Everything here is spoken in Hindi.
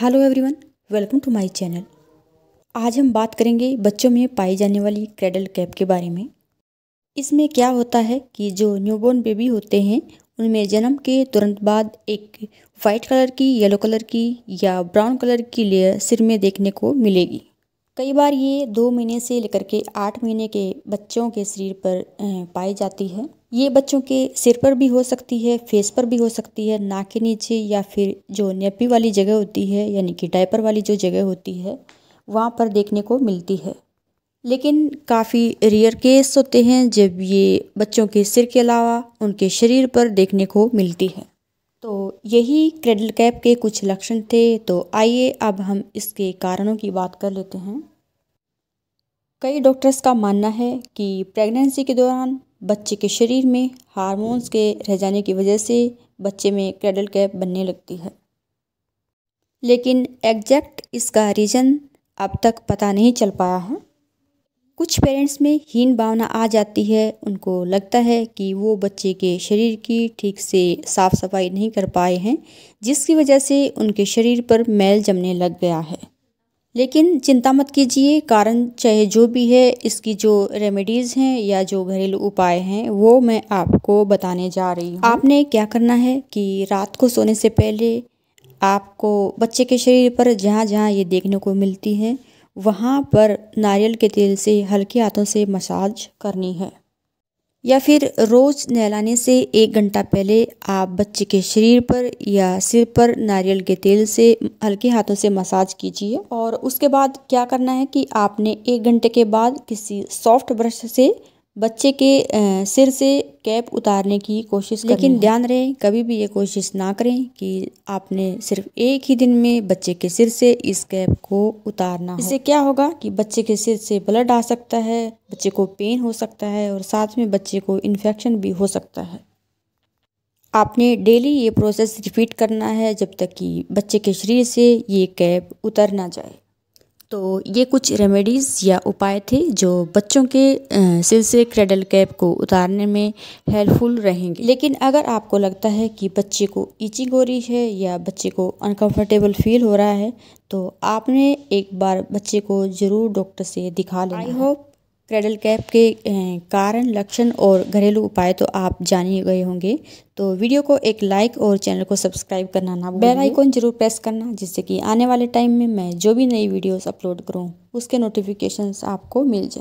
hello everyone welcome to my channel आज हम बात करेंगे बच्चों में पाई जाने वाली क्रेडल कैप के बारे में इसमें क्या होता है कि जो न्यूबॉर्न बेबी होते हैं उनमें जन्म के तुरंत बाद एक वाइट कलर की येलो कलर की या ब्राउन कलर की लेयर सिर में देखने को मिलेगी कई बार ये दो महीने से लेकर के आठ महीने के बच्चों के शरीर पर पाई जाती है ये बच्चों के सिर पर भी हो सकती है फेस पर भी हो सकती है नाक के नीचे या फिर जो नेपी वाली जगह होती है यानी कि डायपर वाली जो जगह होती है वहाँ पर देखने को मिलती है लेकिन काफ़ी रेयर केस होते हैं जब ये बच्चों के सिर के अलावा उनके शरीर पर देखने को मिलती है तो यही क्रेडल कैप के कुछ लक्षण थे तो आइए अब हम इसके कारणों की बात कर लेते हैं कई डॉक्टर्स का मानना है कि प्रेगनेंसी के दौरान बच्चे के शरीर में हार्मोन्स के रह जाने की वजह से बच्चे में क्रेडल कैप बनने लगती है लेकिन एग्जैक्ट इसका रीज़न अब तक पता नहीं चल पाया है कुछ पेरेंट्स में हीन भावना आ जाती है उनको लगता है कि वो बच्चे के शरीर की ठीक से साफ़ सफाई नहीं कर पाए हैं जिसकी वजह से उनके शरीर पर मैल जमने लग गया है लेकिन चिंता मत कीजिए कारण चाहे जो भी है इसकी जो रेमेडीज़ हैं या जो घरेलू उपाय हैं वो मैं आपको बताने जा रही हूँ आपने क्या करना है कि रात को सोने से पहले आपको बच्चे के शरीर पर जहाँ जहाँ ये देखने को मिलती है वहाँ पर नारियल के तेल से हल्के हाथों से मसाज करनी है या फिर रोज़ नहलाने से एक घंटा पहले आप बच्चे के शरीर पर या सिर पर नारियल के तेल से हल्के हाथों से मसाज कीजिए और उसके बाद क्या करना है कि आपने एक घंटे के बाद किसी सॉफ्ट ब्रश से बच्चे के सिर से कैप उतारने की कोशिश लेकिन ध्यान रहे कभी भी ये कोशिश ना करें कि आपने सिर्फ एक ही दिन में बच्चे के सिर से इस कैप को उतारना इससे क्या होगा कि बच्चे के सिर से ब्लड आ सकता है बच्चे को पेन हो सकता है और साथ में बच्चे को इन्फेक्शन भी हो सकता है आपने डेली ये प्रोसेस रिपीट करना है जब तक कि बच्चे के शरीर से ये कैप उतर ना जाए तो ये कुछ रेमेडीज़ या उपाय थे जो बच्चों के सिलसिले क्रेडल कैप को उतारने में हेल्पफुल रहेंगे लेकिन अगर आपको लगता है कि बच्चे को हो रही है या बच्चे को अनकंफर्टेबल फील हो रहा है तो आपने एक बार बच्चे को ज़रूर डॉक्टर से दिखा लेना आई होप क्रेडल कैप के कारण लक्षण और घरेलू उपाय तो आप जान ही गए होंगे तो वीडियो को एक लाइक और चैनल को सब्सक्राइब करना ना बेल आइकॉन जरूर प्रेस करना जिससे कि आने वाले टाइम में मैं जो भी नई वीडियोस अपलोड करूँ उसके नोटिफिकेशंस आपको मिल जाए